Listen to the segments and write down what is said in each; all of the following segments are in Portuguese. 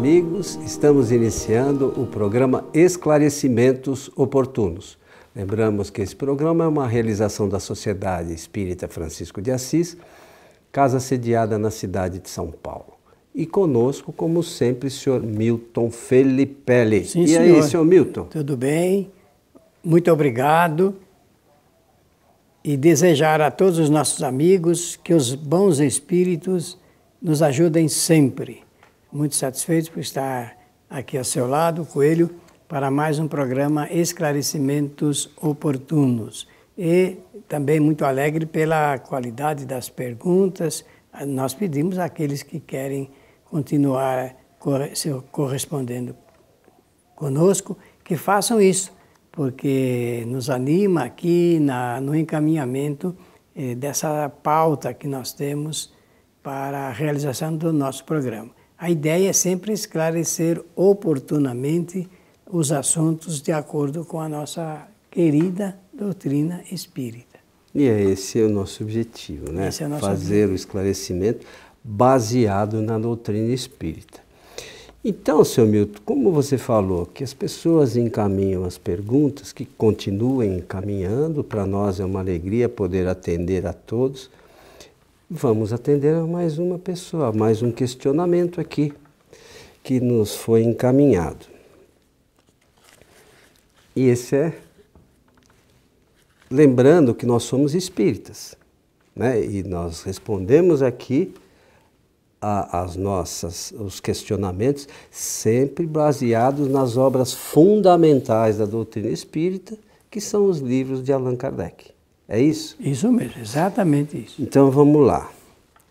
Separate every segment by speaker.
Speaker 1: amigos, estamos iniciando o programa Esclarecimentos Oportunos. Lembramos que esse programa é uma realização da Sociedade Espírita Francisco de Assis, casa sediada na cidade de São Paulo. E conosco, como sempre, o senhor Milton Felipe. Sim, e senhor. aí, senhor Milton?
Speaker 2: Tudo bem? Muito obrigado. E desejar a todos os nossos amigos que os bons espíritos nos ajudem sempre muito satisfeito por estar aqui ao seu lado, Coelho, para mais um programa Esclarecimentos Oportunos. E também muito alegre pela qualidade das perguntas. Nós pedimos àqueles que querem continuar correspondendo conosco que façam isso, porque nos anima aqui na, no encaminhamento eh, dessa pauta que nós temos para a realização do nosso programa. A ideia é sempre esclarecer oportunamente os assuntos de acordo com a nossa querida doutrina espírita.
Speaker 1: E é esse é o nosso objetivo, né? É o nosso Fazer objetivo. o esclarecimento baseado na doutrina espírita. Então, seu Milton, como você falou que as pessoas encaminham as perguntas, que continuem encaminhando, para nós é uma alegria poder atender a todos. Vamos atender a mais uma pessoa, mais um questionamento aqui que nos foi encaminhado. E esse é lembrando que nós somos espíritas, né? E nós respondemos aqui a, as nossas os questionamentos sempre baseados nas obras fundamentais da doutrina espírita, que são os livros de Allan Kardec. É isso? Isso mesmo, exatamente isso. Então vamos lá.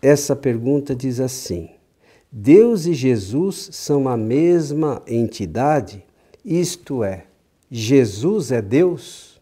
Speaker 1: Essa pergunta diz assim: Deus e Jesus são a mesma entidade? Isto é, Jesus é Deus?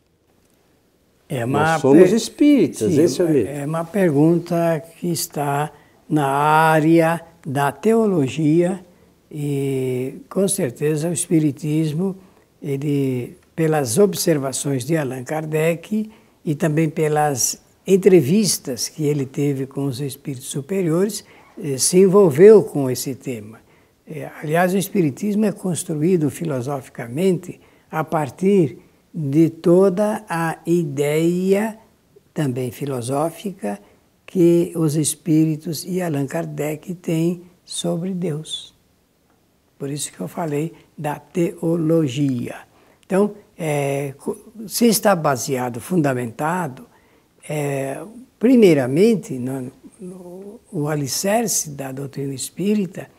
Speaker 2: É Nós somos per... espíritas, Sim, esse é o mito. É uma pergunta que está na área da teologia e com certeza o espiritismo ele pelas observações de Allan Kardec e também pelas entrevistas que ele teve com os espíritos superiores, eh, se envolveu com esse tema. Eh, aliás, o espiritismo é construído filosoficamente a partir de toda a ideia também filosófica que os espíritos e Allan Kardec têm sobre Deus. Por isso que eu falei da teologia. Então, é, se está baseado, fundamentado, é, primeiramente, no, no, o alicerce da doutrina espírita,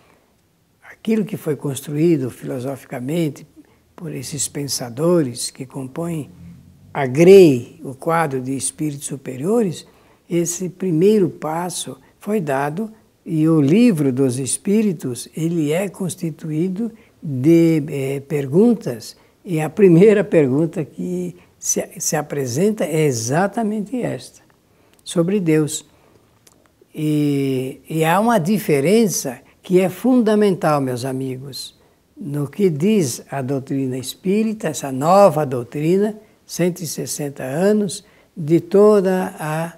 Speaker 2: aquilo que foi construído filosoficamente por esses pensadores que compõem a GREI, o quadro de espíritos superiores, esse primeiro passo foi dado e o livro dos espíritos ele é constituído de é, perguntas e a primeira pergunta que se, se apresenta é exatamente esta, sobre Deus. E, e há uma diferença que é fundamental, meus amigos, no que diz a doutrina espírita, essa nova doutrina, 160 anos, de toda a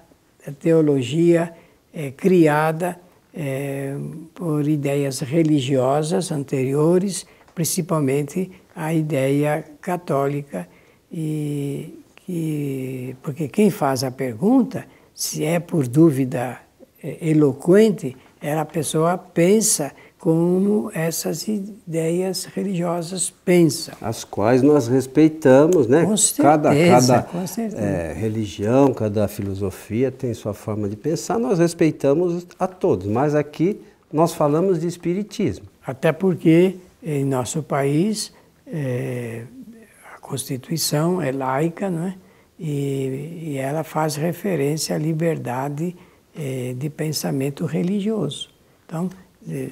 Speaker 2: teologia é, criada é, por ideias religiosas anteriores, principalmente a ideia católica e que porque quem faz a pergunta, se é por dúvida é, eloquente, é a pessoa pensa como essas ideias religiosas pensam.
Speaker 1: As quais nós respeitamos, né? Com certeza, cada cada certeza. É, religião, cada filosofia tem sua forma de pensar, nós respeitamos a todos,
Speaker 2: mas aqui nós falamos de espiritismo. Até porque em nosso país é, a Constituição é laica, não é? E, e ela faz referência à liberdade é, de pensamento religioso. Então, é,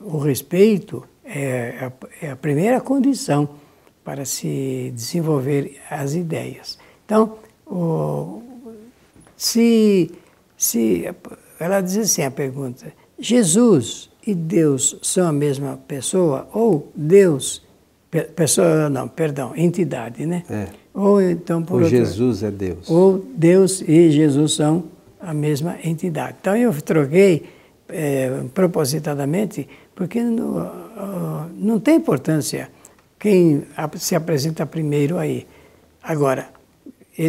Speaker 2: o respeito é a, é a primeira condição para se desenvolver as ideias. Então, o, se, se ela diz assim a pergunta: Jesus e Deus são a mesma pessoa ou Deus pessoa não, perdão, entidade, né? É. Ou então por ou Jesus é Deus. Ou Deus e Jesus são a mesma entidade. Então eu troquei é, propositadamente, porque não, não tem importância quem se apresenta primeiro aí. Agora,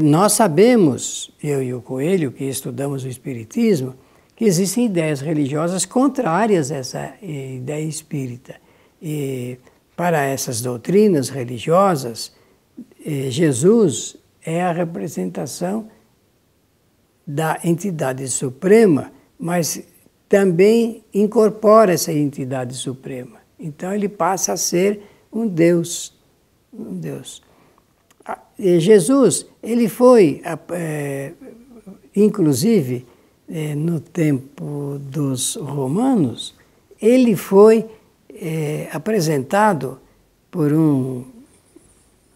Speaker 2: nós sabemos, eu e o Coelho, que estudamos o Espiritismo, que existem ideias religiosas contrárias a essa eh, ideia espírita. E para essas doutrinas religiosas, eh, Jesus é a representação da entidade suprema, mas também incorpora essa entidade suprema. Então ele passa a ser um Deus, um Deus. Ah, Jesus, ele foi, é, inclusive, é, no tempo dos romanos, ele foi é, apresentado por um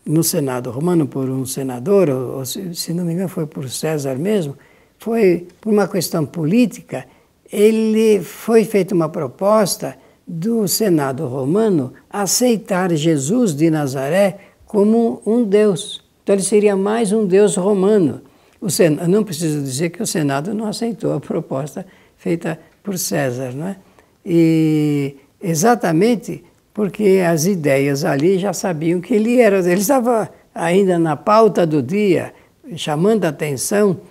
Speaker 2: no Senado romano por um senador, ou, se, se não me engano foi por César mesmo, foi por uma questão política, ele foi feita uma proposta do Senado romano aceitar Jesus de Nazaré como um deus. Então ele seria mais um deus romano. O não preciso dizer que o Senado não aceitou a proposta feita por César, não é? E Exatamente porque as ideias ali já sabiam que ele era. Ele estava ainda na pauta do dia, chamando a atenção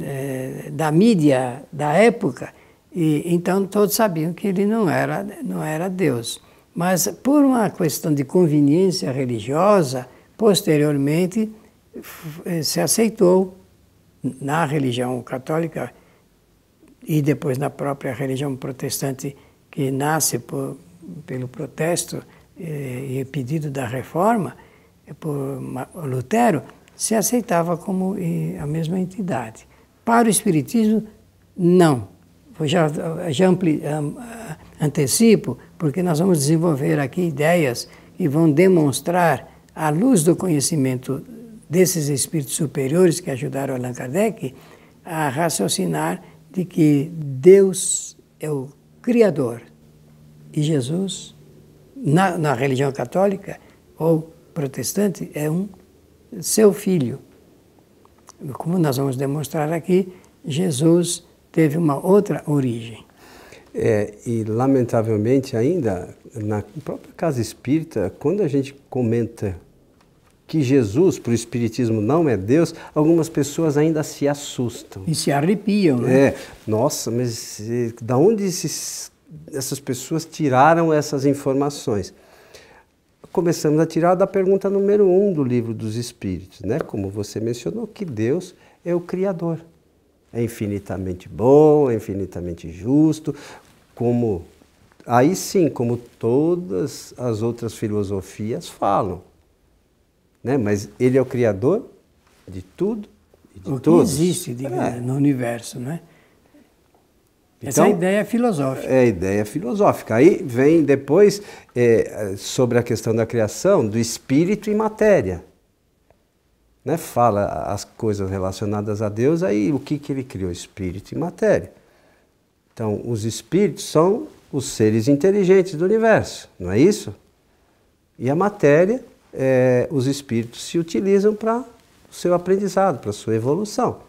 Speaker 2: eh, da mídia da época. E então todos sabiam que ele não era, não era Deus. Mas por uma questão de conveniência religiosa, posteriormente eh, se aceitou na religião católica e depois na própria religião protestante que nasce por, pelo protesto eh, e pedido da reforma eh, por Lutero, se aceitava como eh, a mesma entidade. Para o Espiritismo, não. já, já ampli, antecipo, porque nós vamos desenvolver aqui ideias que vão demonstrar, à luz do conhecimento desses espíritos superiores que ajudaram Allan Kardec, a raciocinar de que Deus é o Criador. E Jesus, na, na religião católica ou protestante, é um seu filho. Como nós vamos demonstrar aqui, Jesus teve uma outra origem.
Speaker 1: É, e lamentavelmente ainda, na própria casa espírita, quando a gente comenta que Jesus, para o Espiritismo, não é Deus, algumas pessoas ainda se assustam. E
Speaker 2: se arrepiam, né? É,
Speaker 1: nossa, mas da onde esses, essas pessoas tiraram essas informações? Começamos a tirar da pergunta número um do livro dos Espíritos, né? Como você mencionou, que Deus é o Criador. É infinitamente bom, é infinitamente justo, como aí sim, como todas as outras filosofias falam né? mas ele é o criador de tudo
Speaker 2: e de o todos. O que existe é. no universo, né?
Speaker 1: Então, Essa ideia é filosófica. É ideia filosófica. Aí vem depois é, sobre a questão da criação do espírito e matéria. Né? Fala as coisas relacionadas a Deus, aí o que, que ele criou? Espírito e matéria. Então, os espíritos são os seres inteligentes do universo, não é isso? E a matéria é, os espíritos se utilizam para o seu aprendizado, para a sua evolução.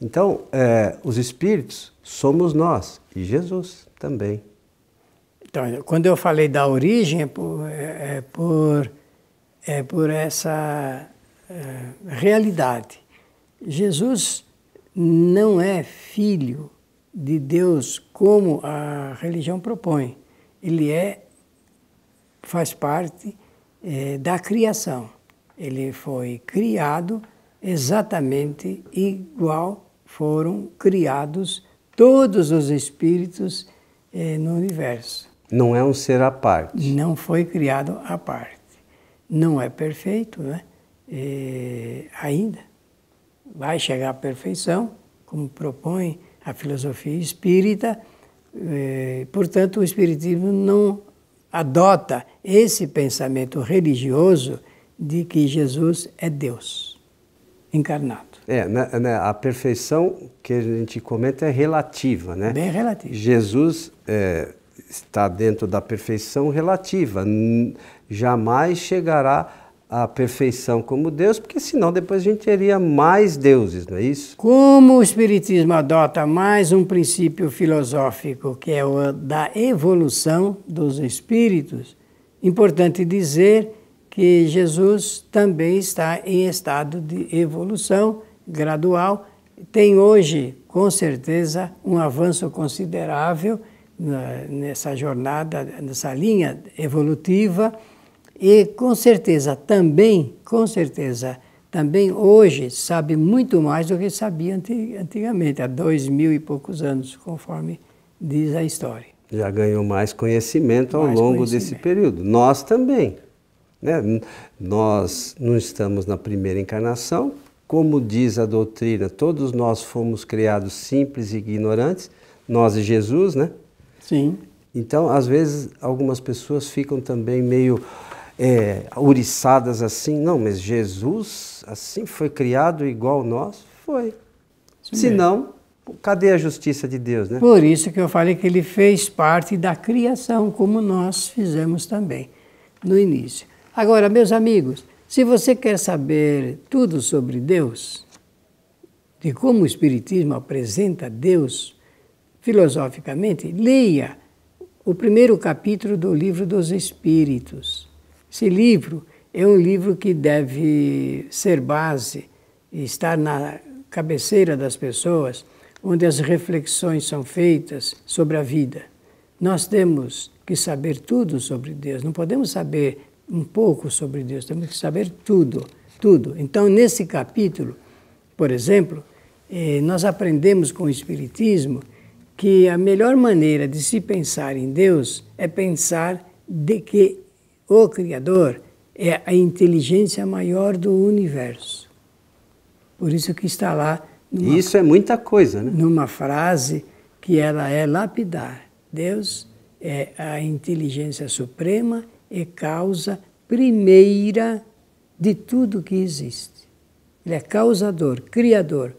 Speaker 1: Então, é, os espíritos somos nós e
Speaker 2: Jesus também. Então, quando eu falei da origem, é por, é, é por, é por essa eh, realidade. Jesus não é filho de Deus como a religião propõe. Ele é, faz parte é, da criação. Ele foi criado exatamente igual foram criados todos os espíritos é, no universo.
Speaker 1: Não é um ser à parte.
Speaker 2: Não foi criado à parte. Não é perfeito, né? É, ainda. Vai chegar à perfeição, como propõe a filosofia espírita. portanto, o espiritismo não adota esse pensamento religioso de que Jesus é Deus encarnado.
Speaker 1: É, né, né, a perfeição que a gente comenta é relativa, né? Bem relativa. Jesus é, está dentro da perfeição relativa, jamais chegará a perfeição como Deus, porque senão depois a gente teria mais deuses, não é isso?
Speaker 2: Como o Espiritismo adota mais um princípio filosófico, que é o da evolução dos espíritos, importante dizer que Jesus também está em estado de evolução gradual. Tem hoje, com certeza, um avanço considerável né, nessa jornada, nessa linha evolutiva e com certeza também, com certeza, também hoje sabe muito mais do que sabia antigamente, há dois mil e poucos anos, conforme diz a história.
Speaker 1: Já ganhou mais conhecimento ao mais longo conhecimento. desse período. Nós também. Né? Nós não estamos na primeira encarnação, como diz a doutrina, todos nós fomos criados simples e ignorantes, nós e Jesus, né? Sim. Então, às vezes, algumas pessoas ficam também meio é, ouriçadas assim. Não, mas Jesus assim foi criado igual nós? Foi.
Speaker 2: Se é. não,
Speaker 1: cadê a justiça de Deus, né? Por
Speaker 2: isso que eu falei que ele fez parte da criação, como nós fizemos também no início. Agora, meus amigos, se você quer saber tudo sobre Deus, de como o Espiritismo apresenta Deus filosoficamente, leia o primeiro capítulo do Livro dos Espíritos. Esse livro é um livro que deve ser base e estar na cabeceira das pessoas, onde as reflexões são feitas sobre a vida. Nós temos que saber tudo sobre Deus, não podemos saber um pouco sobre Deus, temos que saber tudo, tudo. Então, nesse capítulo, por exemplo, eh, nós aprendemos com o Espiritismo que a melhor maneira de se pensar em Deus é pensar de que o Criador é a inteligência maior do universo. Por isso que está lá. Numa, isso é muita coisa, né? Numa frase que ela é lapidar. Deus é a inteligência suprema e causa primeira de tudo que existe. Ele é causador, criador.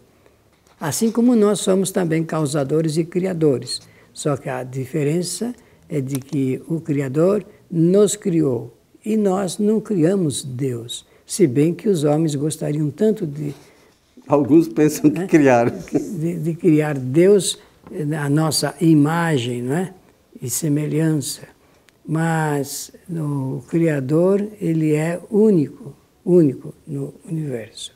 Speaker 2: Assim como nós somos também causadores e criadores. Só que a diferença é de que o criador nos criou e nós não criamos Deus, se bem que os homens gostariam tanto de.
Speaker 1: Alguns pensam né, que criaram.
Speaker 2: De, de, criar Deus na eh, nossa imagem não é, e semelhança. Mas o Criador, ele é único, único no universo.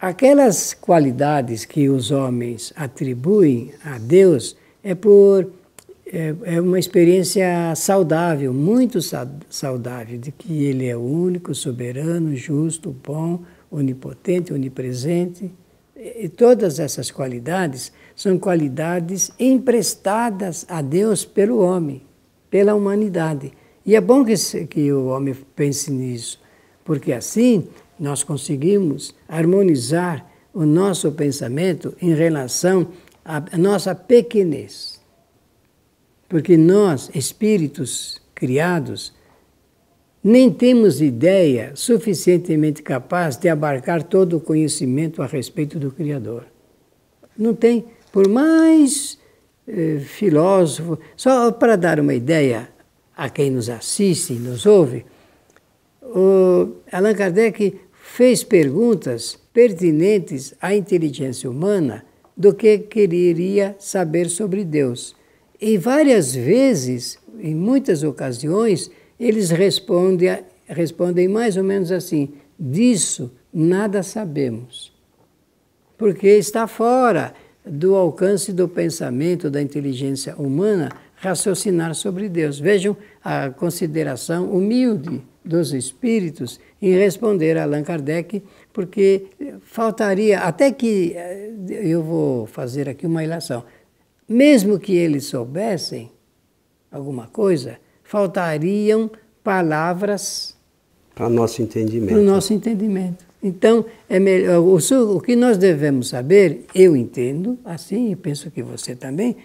Speaker 2: Aquelas qualidades que os homens atribuem a Deus é por é, é uma experiência saudável, muito saudável, de que Ele é único, soberano, justo, bom, onipotente, onipresente. E todas essas qualidades são qualidades emprestadas a Deus pelo homem, pela humanidade. E é bom que, que o homem pense nisso, porque assim nós conseguimos harmonizar o nosso pensamento em relação à nossa pequenez. Porque nós, espíritos criados, nem temos ideia suficientemente capaz de abarcar todo o conhecimento a respeito do Criador. Não tem, por mais eh, filósofo, só para dar uma ideia a quem nos assiste e nos ouve, o Allan Kardec fez perguntas pertinentes à inteligência humana do que quereria saber sobre Deus. E várias vezes, em muitas ocasiões, eles respondem, respondem mais ou menos assim: disso nada sabemos. Porque está fora do alcance do pensamento da inteligência humana raciocinar sobre Deus. Vejam a consideração humilde dos espíritos em responder a Allan Kardec, porque faltaria, até que eh, eu vou fazer aqui uma ilação, mesmo que eles soubessem alguma coisa, faltariam palavras
Speaker 1: para nosso entendimento. o nosso
Speaker 2: entendimento. Então, é melhor, o, o que nós devemos saber, eu entendo assim, e penso que você também,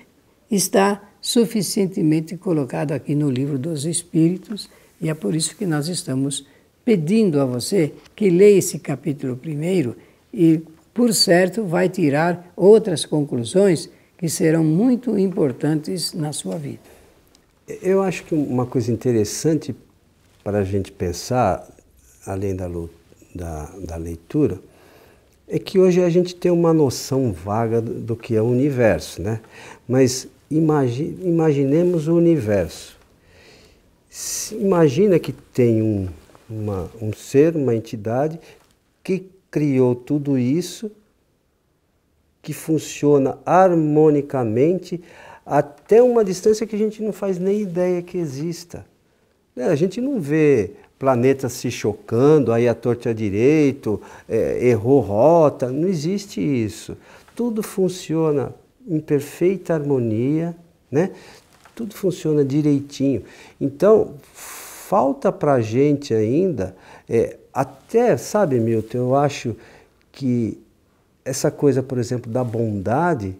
Speaker 2: está suficientemente colocado aqui no livro dos Espíritos, e é por isso que nós estamos pedindo a você que leia esse capítulo primeiro e, por certo, vai tirar outras conclusões que serão muito importantes na sua vida.
Speaker 1: Eu acho que uma coisa interessante para a gente pensar, além da, da, da leitura, é que hoje a gente tem uma noção vaga do, do que é o universo, né? Mas imagi imaginemos o universo. Se imagina que tem um, uma, um ser, uma entidade que criou tudo isso que funciona harmonicamente até uma distância que a gente não faz nem ideia que exista. Né? A gente não vê planetas se chocando, aí a torta é direito, é, errou rota, não existe isso. Tudo funciona em perfeita harmonia, né? tudo funciona direitinho. Então, falta para a gente ainda, é, até, sabe, Milton, eu acho que essa coisa, por exemplo, da bondade,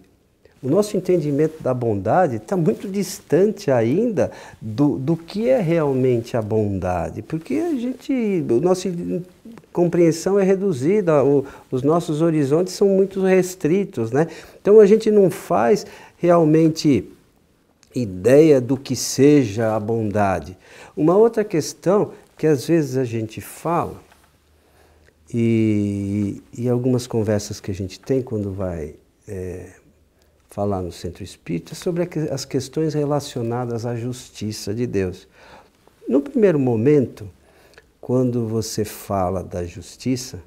Speaker 1: o nosso entendimento da bondade está muito distante ainda do, do que é realmente a bondade, porque a gente, a nossa compreensão é reduzida, o, os nossos horizontes são muito restritos, né? Então a gente não faz realmente ideia do que seja a bondade. Uma outra questão que às vezes a gente fala e, e algumas conversas que a gente tem quando vai é, falar no centro espírita é sobre as questões relacionadas à justiça de Deus. No primeiro momento, quando você fala da justiça,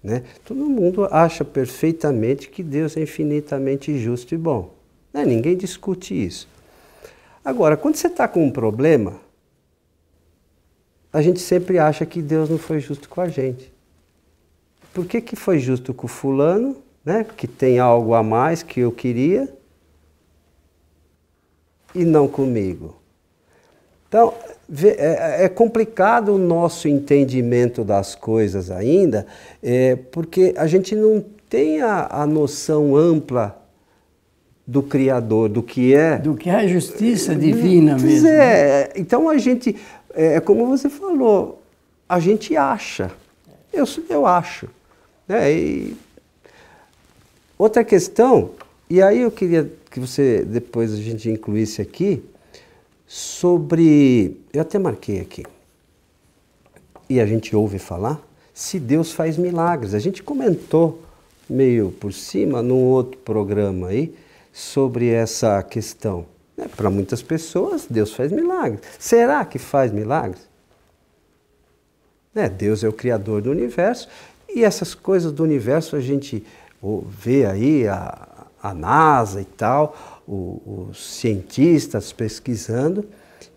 Speaker 1: né, todo mundo acha perfeitamente que Deus é infinitamente justo e bom. Né? Ninguém discute isso. Agora, quando você está com um problema, a gente sempre acha que Deus não foi justo com a gente por que, que foi justo com o fulano, né, que tem algo a mais que eu queria, e não comigo? Então, é, é complicado o nosso entendimento das coisas ainda, é, porque a gente não tem a, a, noção ampla do Criador, do que é. Do que
Speaker 2: é a justiça divina pois mesmo. É.
Speaker 1: Né? Então a gente, é, é como você falou, a gente acha. Eu, eu acho. Né? E outra questão, e aí eu queria que você depois a gente incluísse aqui, sobre. Eu até marquei aqui. E a gente ouve falar se Deus faz milagres. A gente comentou meio por cima num outro programa aí sobre essa questão. Né? Para muitas pessoas, Deus faz milagres. Será que faz milagres? Né? Deus é o Criador do universo e essas coisas do universo a gente vê aí a, a NASA e tal, o, os cientistas pesquisando,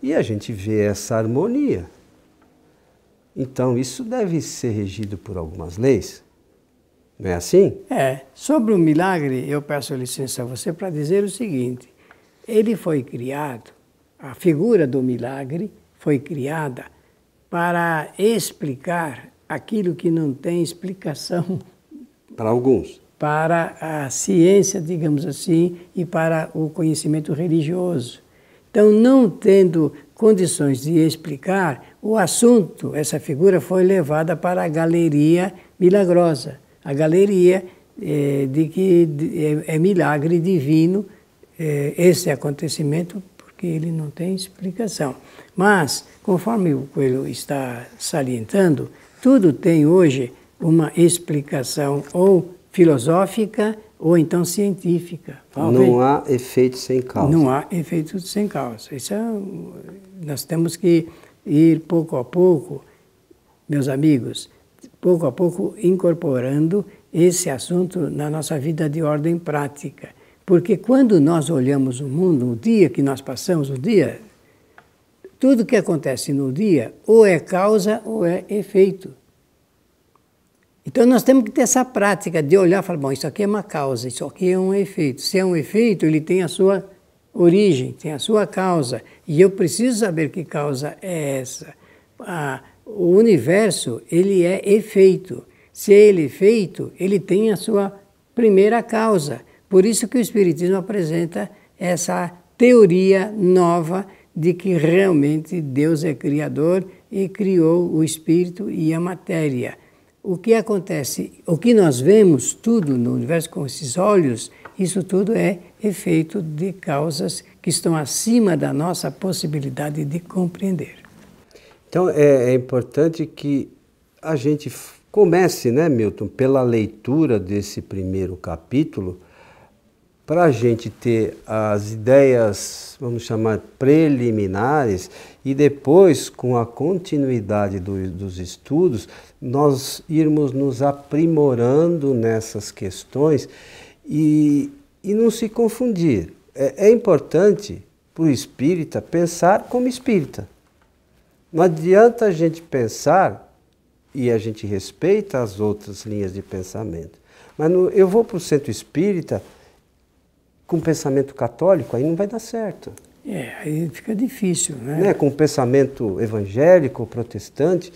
Speaker 1: e a gente vê essa harmonia.
Speaker 2: Então, isso deve ser regido por algumas leis. Não é assim? É. Sobre o milagre, eu peço licença a você para dizer o seguinte: ele foi criado, a figura do milagre foi criada para explicar aquilo que não tem explicação.
Speaker 1: Para alguns.
Speaker 2: Para a ciência, digamos assim, e para o conhecimento religioso. Então, não tendo condições de explicar, o assunto, essa figura foi levada para a galeria milagrosa a galeria eh, de que é, é milagre divino eh, esse acontecimento, porque ele não tem explicação. Mas, conforme o Coelho está salientando, tudo tem hoje uma explicação ou filosófica ou então científica. Talvez. Não
Speaker 1: há efeito sem causa. Não há
Speaker 2: efeito sem causa. Isso é, nós temos que ir pouco a pouco, meus amigos, pouco a pouco incorporando esse assunto na nossa vida de ordem prática. Porque quando nós olhamos o mundo, o dia que nós passamos, o dia tudo que acontece no dia ou é causa ou é efeito. Então nós temos que ter essa prática de olhar e falar, bom, isso aqui é uma causa, isso aqui é um efeito. Se é um efeito, ele tem a sua origem, tem a sua causa. E eu preciso saber que causa é essa. Ah, o universo, ele é efeito. Se é ele é efeito, ele tem a sua primeira causa. Por isso que o Espiritismo apresenta essa teoria nova de que realmente Deus é criador e criou o espírito e a matéria. O que acontece, o que nós vemos tudo no universo com esses olhos, isso tudo é efeito de causas que estão acima da nossa possibilidade de compreender.
Speaker 1: Então é, é importante que a gente comece, né, Milton, pela leitura desse primeiro capítulo para a gente ter as ideias, vamos chamar, preliminares, e depois, com a continuidade do, dos estudos, nós irmos nos aprimorando nessas questões e, e não se confundir. É, é importante para o espírita pensar como espírita. Não adianta a gente pensar, e a gente respeita as outras linhas de pensamento, mas no, eu vou para o centro espírita com o pensamento católico, aí não vai dar certo. É, aí fica difícil, né? né? Com o pensamento evangélico, protestante,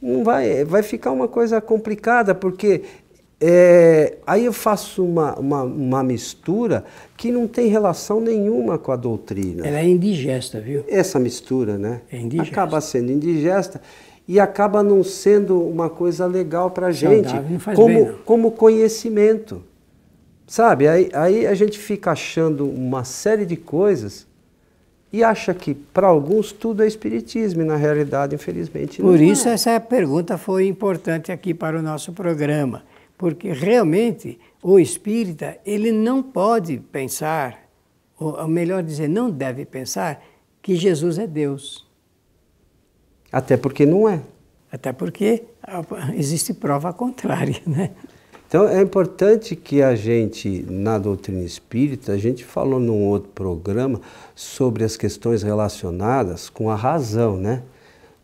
Speaker 1: não vai, vai ficar uma coisa complicada, porque é, aí eu faço uma, uma, uma, mistura que não tem relação nenhuma com a doutrina. Ela é indigesta, viu? Essa mistura, né? É indigesta. Acaba sendo indigesta e acaba não sendo uma coisa legal para a gente, não faz como, bem, não. como conhecimento. Sabe? Aí, aí a gente fica achando uma série de coisas e acha que para alguns tudo é espiritismo, e na realidade, infelizmente, não Por é. isso, é.
Speaker 2: essa pergunta foi importante aqui para o nosso programa, porque realmente o espírita ele não pode pensar, ou melhor dizer, não deve pensar, que Jesus é Deus. Até porque não é. Até porque existe prova contrária, né? Então é importante
Speaker 1: que a gente, na doutrina espírita, a gente falou num outro programa sobre as questões relacionadas com a razão, né?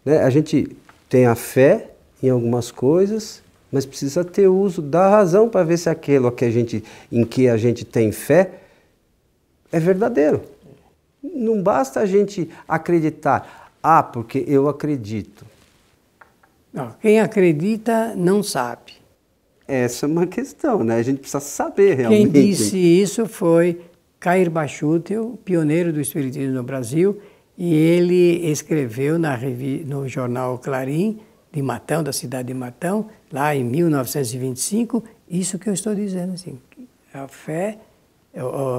Speaker 1: né? A gente tem a fé em algumas coisas, mas precisa ter uso da razão para ver se aquilo que a gente, em que a gente tem fé é verdadeiro. Não basta a gente acreditar, ah, porque eu acredito. Não, quem acredita não sabe. Essa é uma questão, né? A gente precisa saber realmente. Quem disse
Speaker 2: isso foi Cair Bachutel, pioneiro do espiritismo no Brasil, e ele escreveu na no jornal Clarim, de Matão, da cidade de Matão, lá em 1925, isso que eu estou dizendo. Assim, a fé,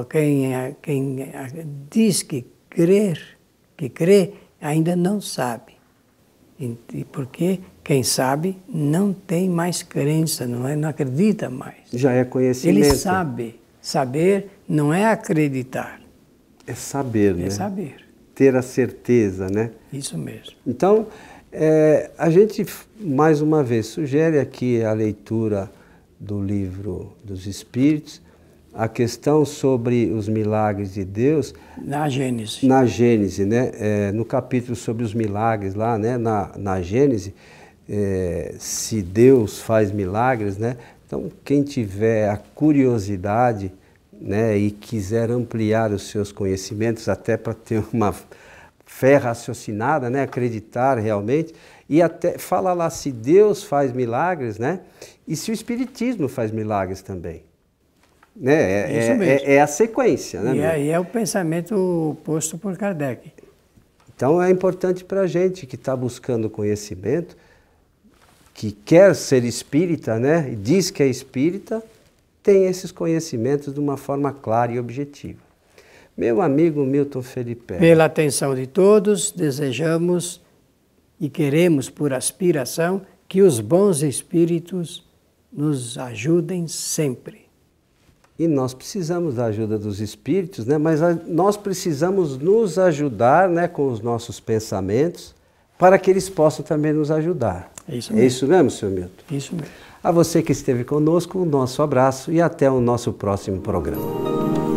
Speaker 2: quem, é, quem é, diz que crer, que crê, ainda não sabe. E por quê? Quem sabe não tem mais crença, não, é, não acredita mais.
Speaker 1: Já é conhecimento. Ele
Speaker 2: sabe. Saber não é acreditar.
Speaker 1: É saber, é né? É saber. Ter a certeza, né?
Speaker 2: Isso mesmo. Então, é, a
Speaker 1: gente, mais uma vez, sugere aqui a leitura do livro dos Espíritos, a questão sobre os milagres de Deus. Na Gênese. Na Gênese, né? É, no capítulo sobre os milagres, lá, né? Na, na Gênese é, se Deus faz milagres, né? Então, quem tiver a curiosidade né, e quiser ampliar os seus conhecimentos, até para ter uma fé raciocinada, né, acreditar realmente, e até fala lá se Deus faz milagres, né? E se o Espiritismo faz milagres também. Né? É, é, é, é a sequência, né? E aí
Speaker 2: é o pensamento posto por Kardec.
Speaker 1: Então é importante para a gente que está buscando conhecimento que quer ser espírita, né, e diz que é espírita, tem esses conhecimentos de uma forma clara e objetiva. Meu amigo Milton Felipe. Pela
Speaker 2: atenção de todos, desejamos e queremos, por aspiração, que os bons espíritos nos ajudem sempre.
Speaker 1: E nós precisamos da ajuda dos espíritos, né? mas nós precisamos nos ajudar né, com os nossos pensamentos, para que eles possam também nos ajudar. É isso é mesmo, é isso mesmo senhor Milton? É isso mesmo. A você que esteve conosco, o nosso abraço e até o nosso próximo programa.